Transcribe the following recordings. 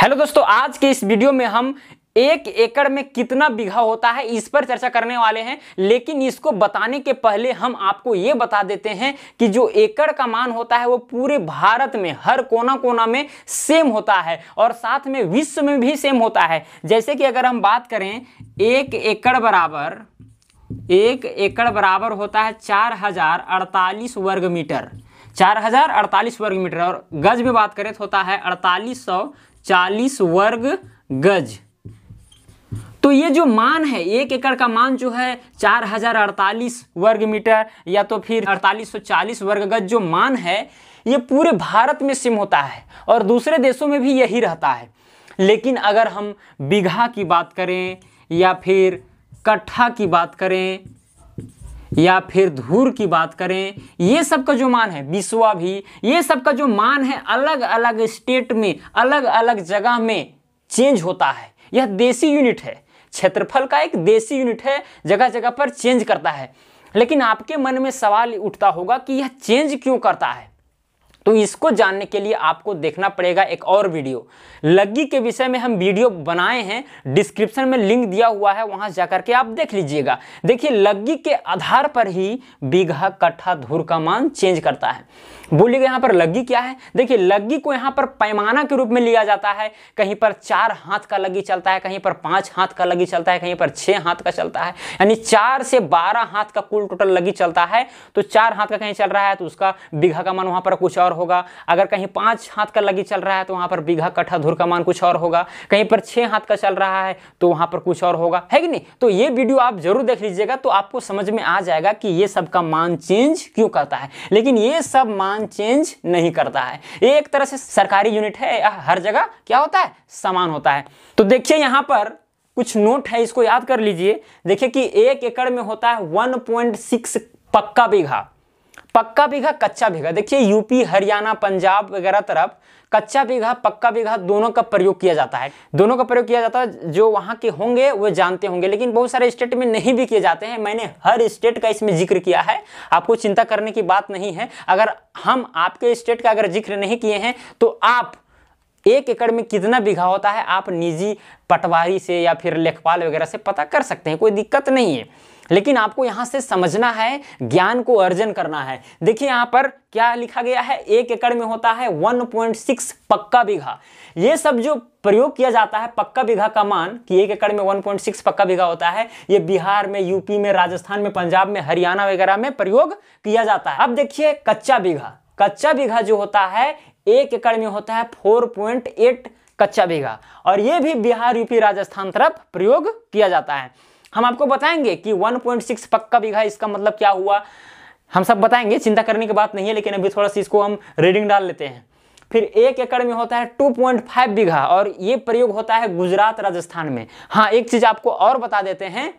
hello दोस्तों आज के इस वीडियो में हम एक एकड़ में कितना बीघा होता है इस पर चर्चा करने वाले हैं लेकिन इसको बताने के पहले हम आपको ये बता देते हैं कि जो एकड़ का मान होता है वो पूरे भारत में हर कोना कोना में सेम होता है और साथ में विश्व में भी सेम होता है जैसे कि अगर हम बात करें एक एकड़ बराबर एक एकड़ बराबर होता है चार हजार अड़तालीस वर्ग मीटर चार हजार अड़तालीस वर्ग मीटर और गज में बात करें तो होता है अड़तालीस सौ चालीस वर्ग गज तो ये जो मान है एक एकड़ का मान जो है चार हजार अड़तालीस वर्ग मीटर या तो फिर अड़तालीस सौ चालीस वर्ग गज जो मान है ये पूरे भारत में सिम होता है और दूसरे देशों में भी यही रहता है लेकिन अगर हम बीघा की बात करें या फिर कट्ठा की बात करें या फिर धूर की बात करें ये सब का जो मान है विश्वा भी ये सब का जो मान है अलग अलग स्टेट में अलग अलग जगह में चेंज होता है यह देसी यूनिट है क्षेत्रफल का एक देसी यूनिट है जगह जगह पर चेंज करता है लेकिन आपके मन में सवाल उठता होगा कि यह चेंज क्यों करता है तो इसको जानने के लिए आपको देखना पड़ेगा एक और वीडियो लग्गी के विषय में हम वीडियो बनाए हैं डिस्क्रिप्शन में लिंक दिया हुआ है वहां जाकर के आप देख लीजिएगा देखिए लग्गी के आधार पर ही बीघा कट्ठा धूर का मान चेंज करता है बोलिएगा यहाँ पर लग्गी क्या है देखिए लग्गी को यहाँ पर पैमाना के रूप में लिया जाता है कहीं पर चार हाथ का लग्गी चलता है कहीं पर पांच हाथ का लग्गी चलता है कहीं पर छह हाथ का चलता है यानी चार से बारह हाथ का कुल टोटल लग्गी चलता है तो चार हाथ का कहीं चल रहा है तो उसका बीघा का मान वहां पर कुछ और होगा अगर कहीं पांच हाथ का लग्गी चल रहा है तो वहां पर बीघा कट्ठा धुर का मान कुछ और होगा कहीं पर छह हाथ का चल रहा है तो वहां पर कुछ और होगा है कि नहीं तो ये वीडियो आप जरूर देख लीजिएगा तो आपको समझ में आ जाएगा कि ये सब का मान चेंज क्यों करता है लेकिन ये सब मान स्थान चेंज नहीं करता है एक तरह से सरकारी यूनिट है हर जगह क्या होता है समान होता है तो देखिए यहां पर कुछ नोट है इसको याद कर लीजिए देखिए कि एक एकड़ में होता है 1.6 पक्का बीघा पक्का बीघा कच्चा बीघा देखिए यूपी हरियाणा पंजाब वगैरह तरफ कच्चा बीघा पक्का बीघा दोनों का प्रयोग किया जाता है दोनों का प्रयोग किया जाता है जो वहाँ के होंगे वो जानते होंगे लेकिन बहुत सारे स्टेट में नहीं भी किए जाते हैं मैंने हर स्टेट का इसमें जिक्र किया है आपको चिंता करने की बात नहीं है अगर हम आपके स्टेट का अगर जिक्र नहीं किए हैं तो आप एक एकड़ में कितना बीघा होता है आप निजी पटवारी से या फिर लेखपाल वगैरह से पता कर सकते हैं कोई दिक्कत नहीं है लेकिन आपको यहाँ से समझना है ज्ञान को अर्जन करना है देखिए यहाँ पर क्या लिखा गया है एक एकड़ में होता है 1.6 पक्का बीघा ये सब जो प्रयोग किया जाता है पक्का बीघा का मान कि एक एकड़ में 1.6 पक्का बीघा होता है ये बिहार में यूपी में राजस्थान में पंजाब में हरियाणा वगैरह में प्रयोग किया जाता है अब देखिए कच्चा बीघा कच्चा बीघा जो होता है एक एकड़ में होता है फोर कच्चा बीघा और ये भी बिहार यूपी राजस्थान तरफ प्रयोग किया जाता है हम आपको बताएंगे कि 1.6 पक्का बीघा इसका मतलब क्या हुआ हम सब बताएंगे चिंता करने की बात नहीं है लेकिन अभी थोड़ा सा इसको हम रीडिंग डाल लेते हैं फिर एक एकड़ में होता है 2.5 बीघा और ये प्रयोग होता है गुजरात राजस्थान में हाँ एक चीज़ आपको और बता देते हैं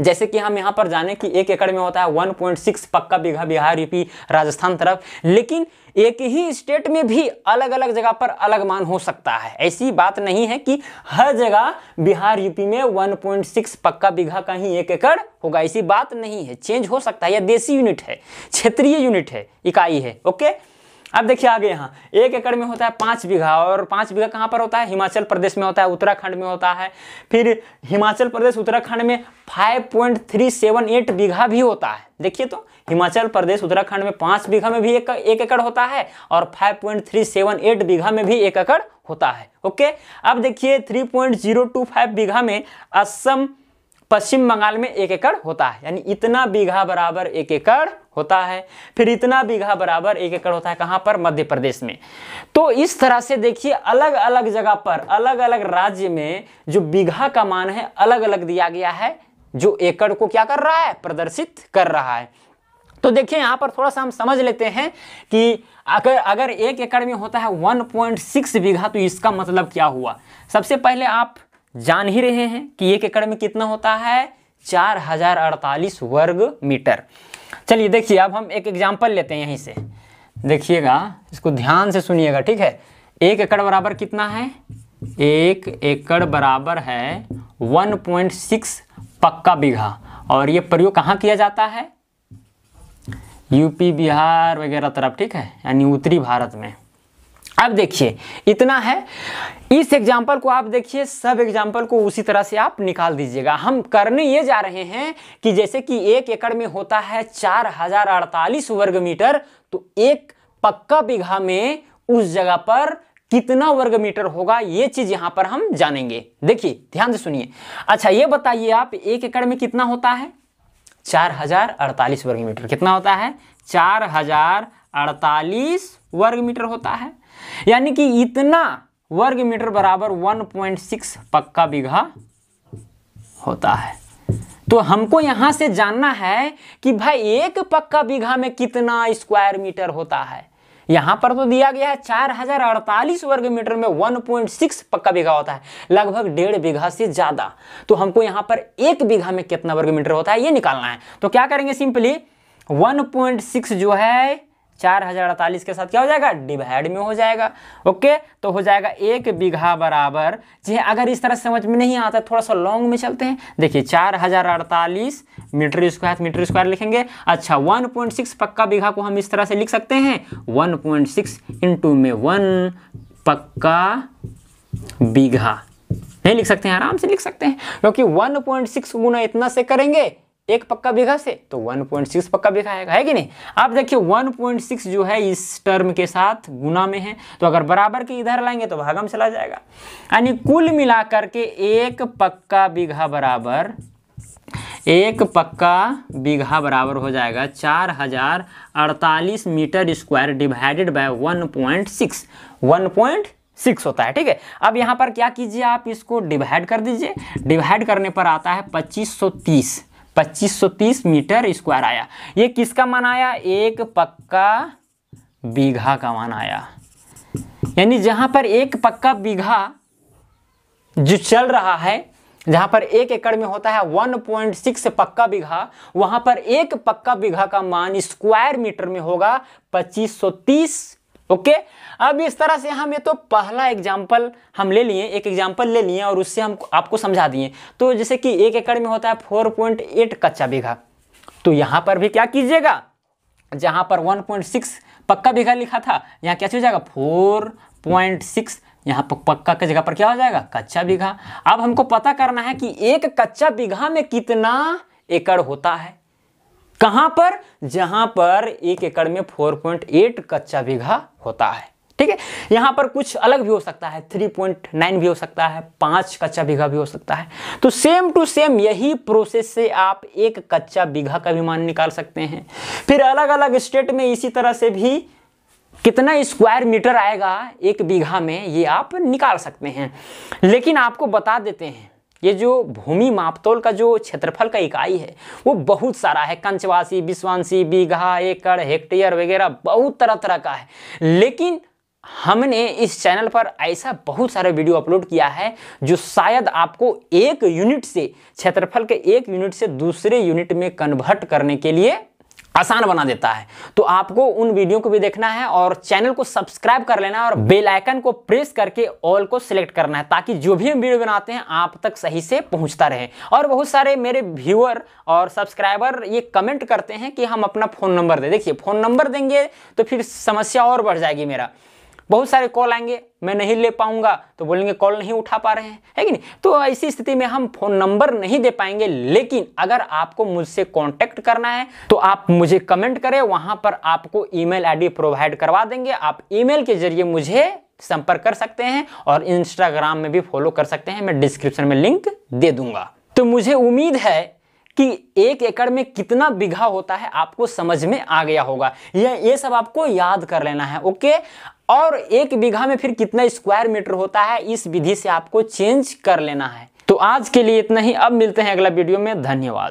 जैसे कि हम यहाँ पर जाने कि एक एकड़ में होता है 1.6 पक्का बीघा बिहार यूपी राजस्थान तरफ लेकिन एक ही स्टेट में भी अलग अलग जगह पर अलग मान हो सकता है ऐसी बात नहीं है कि हर जगह बिहार यूपी में 1.6 पक्का बीघा का ही एक एकड़ होगा ऐसी बात नहीं है चेंज हो सकता है या देसी यूनिट है क्षेत्रीय यूनिट है इकाई है ओके अब देखिए आगे यहाँ एक एकड़ में होता है पाँच बीघा और पाँच बीघा कहाँ पर होता है हिमाचल प्रदेश में होता है उत्तराखंड में होता है फिर हिमाचल प्रदेश उत्तराखंड में 5.378 बीघा भी होता है देखिए तो हिमाचल प्रदेश उत्तराखंड में पाँच बीघा में भी एक एक एकड़ होता है और 5.378 बीघा में भी एक एकड़ होता है ओके अब देखिए 3.025 बीघा में असम पश्चिम बंगाल में एक एकड़ होता है यानी इतना बीघा बराबर एक एकड़ होता है फिर इतना बीघा बराबर एक एकड़ होता है कहाँ पर मध्य प्रदेश में तो इस तरह से देखिए अलग अलग जगह पर अलग अलग राज्य में जो बीघा का मान है अलग अलग दिया गया है जो एकड़ को क्या कर रहा है प्रदर्शित कर रहा है तो देखिए यहाँ पर थोड़ा सा हम समझ लेते हैं कि अगर अगर एक एकड़ में होता है 1.6 बीघा तो इसका मतलब क्या हुआ सबसे पहले आप जान ही रहे हैं कि एक एकड़ में कितना होता है चार हजार अड़तालीस वर्ग मीटर चलिए देखिए अब हम एक एग्जाम्पल लेते हैं यहीं से देखिएगा इसको ध्यान से सुनिएगा ठीक है एक एकड़ बराबर कितना है एक एकड़ बराबर है 1.6 पक्का बीघा और ये प्रयोग कहाँ किया जाता है यूपी बिहार वगैरह तरफ ठीक है यानी उत्तरी भारत में अब देखिए इतना है इस एग्जाम्पल को आप देखिए सब एग्जाम्पल को उसी तरह से आप निकाल दीजिएगा हम करने ये जा रहे हैं कि जैसे कि एक एकड़ में होता है चार हजार अड़तालीस वर्ग मीटर तो एक पक्का बीघा में उस जगह पर कितना वर्ग मीटर होगा ये चीज यहां पर हम जानेंगे देखिए ध्यान से सुनिए अच्छा ये बताइए आप एक एकड़ में कितना होता है चार हजार अड़तालीस वर्ग मीटर कितना होता है चार हजार अड़तालीस वर्ग मीटर होता है यानी कि इतना वर्ग मीटर बराबर 1.6 पक्का बीघा होता है तो हमको यहां से जानना है कि भाई एक पक्का बीघा में कितना स्क्वायर मीटर होता है यहां पर तो दिया गया है चार हजार अड़तालीस वर्ग मीटर में 1.6 पक्का बीघा होता है लगभग डेढ़ बीघा से ज्यादा तो हमको यहां पर एक बीघा में कितना वर्ग मीटर होता है ये निकालना है तो क्या करेंगे सिंपली 1.6 जो है चार हजार अड़तालीस के साथ क्या हो जाएगा डिवाइड में हो जाएगा ओके तो हो जाएगा एक बीघा बराबर जी हाँ, अगर इस तरह समझ में नहीं आता थोड़ा सा लॉन्ग में चलते हैं देखिए चार हजार अड़तालीस मीटर स्क्वायर तो मीटर स्क्वायर लिखेंगे अच्छा वन पॉइंट सिक्स पक्का बीघा को हम इस तरह से लिख सकते हैं वन पॉइंट सिक्स इंटू में वन पक्का बीघा नहीं लिख सकते हैं आराम से लिख सकते हैं क्योंकि वन पॉइंट सिक्स गुना इतना से करेंगे एक पक्का बीघा से तो 1.6 पक्का बीघा आएगा है कि नहीं आप देखिए 1.6 जो है इस टर्म के साथ गुना में है तो अगर बराबर के इधर लाएंगे तो भागम चला जाएगा यानी कुल मिलाकर के एक पक्का बीघा बराबर एक पक्का बीघा बराबर हो जाएगा चार हजार अड़तालीस metre square divided by one point six one point six होता है ठीक है अब यहां पर क्या कीजिए आप इसको डिवाइड कर दीजिए डिवाइड करने पर आता है पच्चीस सौ तीस 2530 मीटर स्क्वायर आया ये किसका मान आया एक पक्का बीघा का मान आया यानी जहां पर एक पक्का बीघा जो चल रहा है जहां पर एक एकड़ में होता है 1.6 पक्का बीघा वहां पर एक पक्का बीघा का मान स्क्वायर मीटर में होगा 2530 ओके अब इस तरह से हम ये तो पहला एग्जाम्पल हम ले लिए एक एग्जाम्पल ले लिए और उससे हम आपको समझा दिए तो जैसे कि एक एकड़ में होता है फोर पॉइंट एट कच्चा बीघा तो यहाँ पर भी क्या कीजिएगा जहाँ पर वन पॉइंट सिक्स पक्का बीघा लिखा था यहाँ क्या हो जाएगा फोर पॉइंट सिक्स यहाँ पर पक्का की जगह पर क्या हो जाएगा कच्चा बीघा अब हमको पता करना है कि एक कच्चा बीघा में कितना एकड़ होता है कहां पर जहां पर एक एकड़ में 4.8 कच्चा बीघा होता है ठीक है यहाँ पर कुछ अलग भी हो सकता है 3.9 भी हो सकता है पाँच कच्चा बीघा भी हो सकता है तो सेम टू सेम यही प्रोसेस से आप एक कच्चा बीघा का भी मान निकाल सकते हैं फिर अलग अलग स्टेट में इसी तरह से भी कितना स्क्वायर मीटर आएगा एक बीघा में ये आप निकाल सकते हैं लेकिन आपको बता देते हैं ये जो भूमि मापतोल का जो क्षेत्रफल का इकाई है वो बहुत सारा है कंचवासी विश्वांशी बीघा एकड़ हेक्टेयर वगैरह बहुत तरह तरह का है लेकिन हमने इस चैनल पर ऐसा बहुत सारे वीडियो अपलोड किया है जो शायद आपको एक यूनिट से क्षेत्रफल के एक यूनिट से दूसरे यूनिट में कन्वर्ट करने के लिए आसान बना देता है तो आपको उन वीडियो को भी देखना है और चैनल को सब्सक्राइब कर लेना है और बेल आइकन को प्रेस करके ऑल को सिलेक्ट करना है ताकि जो भी हम वीडियो बनाते हैं आप तक सही से पहुंचता रहे और बहुत सारे मेरे व्यूअर और सब्सक्राइबर ये कमेंट करते हैं कि हम अपना फ़ोन नंबर दें देखिए फ़ोन नंबर देंगे तो फिर समस्या और बढ़ जाएगी मेरा बहुत सारे कॉल आएंगे मैं नहीं ले पाऊंगा तो बोलेंगे कॉल नहीं उठा पा रहे हैं है कि नहीं तो ऐसी स्थिति में हम फोन नंबर नहीं दे पाएंगे लेकिन अगर आपको मुझसे कांटेक्ट करना है तो आप मुझे कमेंट करें वहां पर आपको ईमेल आईडी प्रोवाइड करवा देंगे आप ईमेल के जरिए मुझे संपर्क कर सकते हैं और इंस्टाग्राम में भी फॉलो कर सकते हैं मैं डिस्क्रिप्शन में लिंक दे दूंगा तो मुझे उम्मीद है कि एक एकड़ में कितना बीघा होता है आपको समझ में आ गया होगा ये ये सब आपको याद कर लेना है ओके और एक बीघा में फिर कितना स्क्वायर मीटर होता है इस विधि से आपको चेंज कर लेना है तो आज के लिए इतना ही अब मिलते हैं अगला वीडियो में धन्यवाद